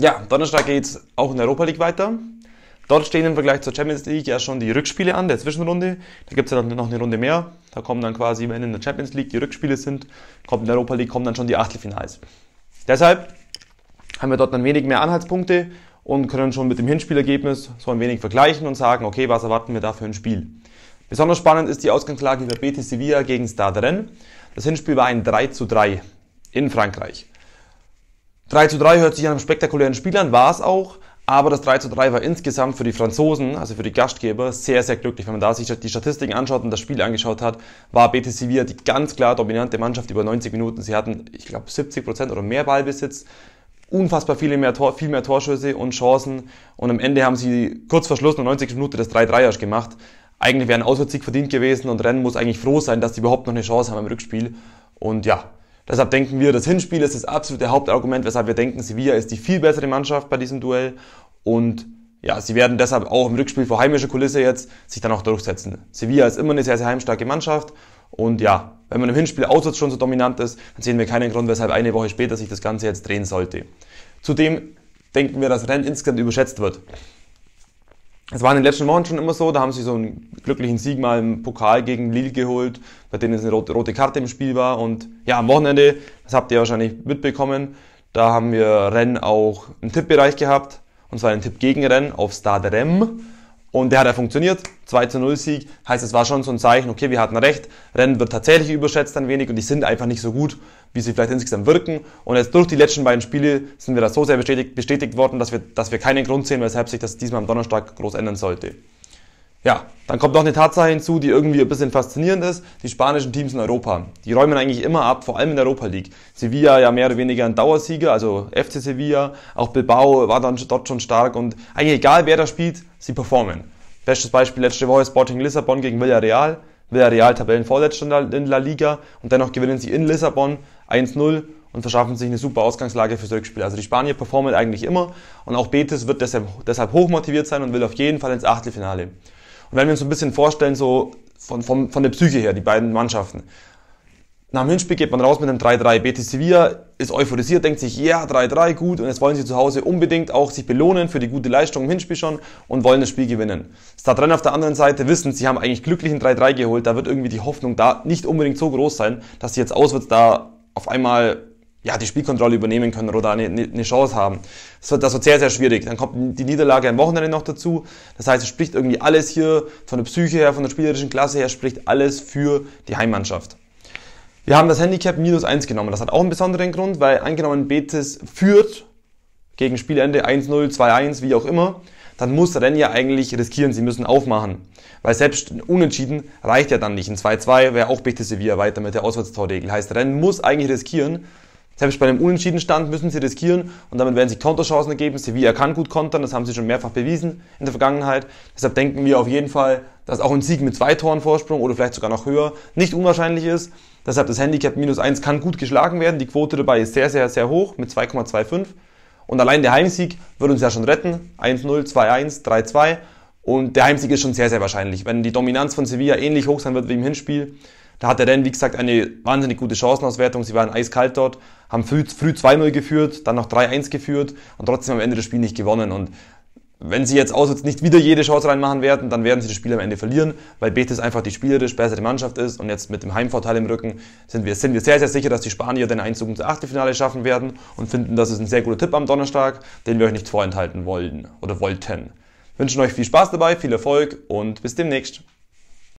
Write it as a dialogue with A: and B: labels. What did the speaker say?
A: Ja, Donnerstag geht es auch in der Europa League weiter. Dort stehen im Vergleich zur Champions League ja schon die Rückspiele an, der Zwischenrunde. Da gibt es ja noch eine Runde mehr. Da kommen dann quasi, wenn in der Champions League die Rückspiele sind, kommt in der Europa League, kommen dann schon die Achtelfinals. Deshalb haben wir dort dann wenig mehr Anhaltspunkte und können schon mit dem Hinspielergebnis so ein wenig vergleichen und sagen, okay, was erwarten wir da für ein Spiel. Besonders spannend ist die Ausgangslage über Betis Sevilla gegen Stade Rennes. Das Hinspiel war ein 3 zu 3 in Frankreich. 3 zu 3 hört sich an einem spektakulären Spiel an, war es auch. Aber das 3 zu 3 war insgesamt für die Franzosen, also für die Gastgeber, sehr, sehr glücklich. Wenn man da sich die Statistiken anschaut und das Spiel angeschaut hat, war Betis Sevilla die ganz klar dominante Mannschaft über 90 Minuten. Sie hatten, ich glaube, 70 Prozent oder mehr Ballbesitz, unfassbar viele mehr Tor, viel mehr Torschüsse und Chancen. Und am Ende haben sie kurz vor Schluss noch 90 Minuten das 3-3 gemacht. Eigentlich wäre ein Auswärtssieg verdient gewesen und Rennen muss eigentlich froh sein, dass sie überhaupt noch eine Chance haben im Rückspiel. Und ja, Deshalb denken wir, das Hinspiel ist das absolute Hauptargument, weshalb wir denken, Sevilla ist die viel bessere Mannschaft bei diesem Duell und ja, sie werden deshalb auch im Rückspiel vor heimischer Kulisse jetzt sich dann auch durchsetzen. Sevilla ist immer eine sehr, sehr heimstarke Mannschaft und ja, wenn man im Hinspiel auswärts schon so dominant ist, dann sehen wir keinen Grund, weshalb eine Woche später sich das Ganze jetzt drehen sollte. Zudem denken wir, dass Rennes insgesamt überschätzt wird. Es war in den letzten Wochen schon immer so, da haben sie so einen glücklichen Sieg mal im Pokal gegen Lille geholt, bei denen es eine rote, Karte im Spiel war. Und ja, am Wochenende, das habt ihr wahrscheinlich mitbekommen, da haben wir Rennen auch im Tippbereich gehabt. Und zwar einen Tipp gegen Rennen auf Stade Rem. Und der hat ja funktioniert. 2 zu 0 Sieg. Heißt, es war schon so ein Zeichen, okay, wir hatten recht. Rennen wird tatsächlich überschätzt ein wenig und die sind einfach nicht so gut, wie sie vielleicht insgesamt wirken. Und jetzt durch die letzten beiden Spiele sind wir da so sehr bestätigt, bestätigt worden, dass wir, dass wir keinen Grund sehen, weshalb sich das diesmal am Donnerstag groß ändern sollte. Ja, dann kommt noch eine Tatsache hinzu, die irgendwie ein bisschen faszinierend ist. Die spanischen Teams in Europa, die räumen eigentlich immer ab, vor allem in der Europa League. Sevilla ja mehr oder weniger ein Dauersieger, also FC Sevilla, auch Bilbao war dann dort schon stark und eigentlich egal wer da spielt, sie performen. Bestes Beispiel letzte Woche Sporting Lissabon gegen Villarreal. Villarreal Tabellenvorletzter in La Liga und dennoch gewinnen sie in Lissabon 1-0 und verschaffen sich eine super Ausgangslage fürs Rückspiel. Also die Spanier performen eigentlich immer und auch Betis wird deshalb, deshalb hochmotiviert sein und will auf jeden Fall ins Achtelfinale. Und wenn wir uns ein bisschen vorstellen, so von, von, von der Psyche her, die beiden Mannschaften. Nach dem Hinspiel geht man raus mit einem 3-3. Betis Sevilla ist euphorisiert, denkt sich, ja, 3-3, gut. Und jetzt wollen sie zu Hause unbedingt auch sich belohnen für die gute Leistung im Hinspiel schon und wollen das Spiel gewinnen. Stadtrenn auf der anderen Seite wissen, sie haben eigentlich glücklich ein 3-3 geholt. Da wird irgendwie die Hoffnung da nicht unbedingt so groß sein, dass sie jetzt auswärts da auf einmal ja, die Spielkontrolle übernehmen können oder eine, eine Chance haben. Das wird, das wird sehr, sehr schwierig. Dann kommt die Niederlage am Wochenende noch dazu. Das heißt, es spricht irgendwie alles hier von der Psyche her, von der spielerischen Klasse her, spricht alles für die Heimmannschaft. Wir haben das Handicap minus eins genommen. Das hat auch einen besonderen Grund, weil angenommen Betis führt gegen Spielende 1-0, 2-1, wie auch immer, dann muss Rennes ja eigentlich riskieren, sie müssen aufmachen. Weil selbst Unentschieden reicht ja dann nicht. Ein 2-2 wäre auch Betis Sevilla weiter mit der Auswärtstorregel. Heißt, Rennes muss eigentlich riskieren, selbst bei einem Unentschiedenstand müssen sie riskieren und damit werden sich Konterchancen ergeben. Sevilla kann gut kontern, das haben sie schon mehrfach bewiesen in der Vergangenheit. Deshalb denken wir auf jeden Fall, dass auch ein Sieg mit zwei Toren Vorsprung oder vielleicht sogar noch höher nicht unwahrscheinlich ist. Deshalb das Handicap minus eins kann gut geschlagen werden. Die Quote dabei ist sehr, sehr, sehr hoch mit 2,25. Und allein der Heimsieg wird uns ja schon retten. 1-0, 2-1, 3-2. Und der Heimsieg ist schon sehr, sehr wahrscheinlich. Wenn die Dominanz von Sevilla ähnlich hoch sein wird wie im Hinspiel, da hat der Rennes, wie gesagt, eine wahnsinnig gute Chancenauswertung. Sie waren eiskalt dort, haben früh, früh 2-0 geführt, dann noch 3-1 geführt und trotzdem am Ende das Spiel nicht gewonnen. Und wenn sie jetzt auswärts nicht wieder jede Chance reinmachen werden, dann werden sie das Spiel am Ende verlieren, weil Betis einfach die spielerisch bessere Mannschaft ist und jetzt mit dem Heimvorteil im Rücken sind wir, sind wir sehr, sehr sicher, dass die Spanier den Einzug ins Achtelfinale schaffen werden und finden, das ist ein sehr guter Tipp am Donnerstag, den wir euch nicht vorenthalten wollen oder wollten. Wünschen euch viel Spaß dabei, viel Erfolg und bis demnächst.